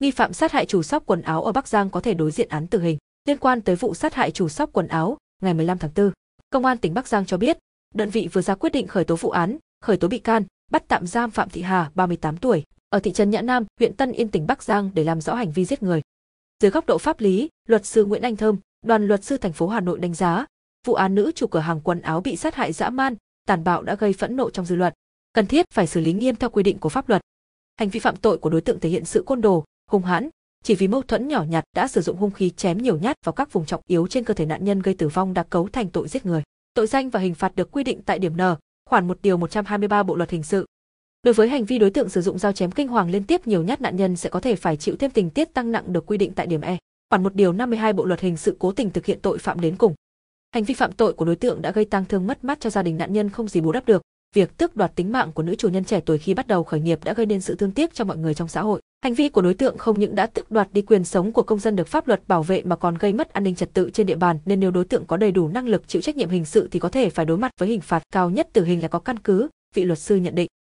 nghi phạm sát hại chủ shop quần áo ở Bắc Giang có thể đối diện án tử hình. Liên quan tới vụ sát hại chủ shop quần áo, ngày 15 tháng 4, Công an tỉnh Bắc Giang cho biết, đơn vị vừa ra quyết định khởi tố vụ án, khởi tố bị can, bắt tạm giam Phạm Thị Hà, 38 tuổi, ở thị trấn Nhã Nam, huyện Tân Yên tỉnh Bắc Giang để làm rõ hành vi giết người. Dưới góc độ pháp lý, luật sư Nguyễn Anh Thơm, đoàn luật sư thành phố Hà Nội đánh giá, vụ án nữ chủ cửa hàng quần áo bị sát hại dã man, tàn bạo đã gây phẫn nộ trong dư luận, cần thiết phải xử lý nghiêm theo quy định của pháp luật. Hành vi phạm tội của đối tượng thể hiện sự côn đồ, hung hãn, chỉ vì mâu thuẫn nhỏ nhặt đã sử dụng hung khí chém nhiều nhát vào các vùng trọng yếu trên cơ thể nạn nhân gây tử vong đã cấu thành tội giết người. Tội danh và hình phạt được quy định tại điểm N, khoản 1 điều 123 Bộ luật hình sự. Đối với hành vi đối tượng sử dụng dao chém kinh hoàng liên tiếp nhiều nhát nạn nhân sẽ có thể phải chịu thêm tình tiết tăng nặng được quy định tại điểm E, khoản 1 điều 52 Bộ luật hình sự cố tình thực hiện tội phạm đến cùng. Hành vi phạm tội của đối tượng đã gây tăng thương mất mát cho gia đình nạn nhân không gì bù đắp được. Việc tước đoạt tính mạng của nữ chủ nhân trẻ tuổi khi bắt đầu khởi nghiệp đã gây nên sự thương tiếc cho mọi người trong xã hội. Hành vi của đối tượng không những đã tức đoạt đi quyền sống của công dân được pháp luật bảo vệ mà còn gây mất an ninh trật tự trên địa bàn, nên nếu đối tượng có đầy đủ năng lực chịu trách nhiệm hình sự thì có thể phải đối mặt với hình phạt cao nhất tử hình là có căn cứ, vị luật sư nhận định.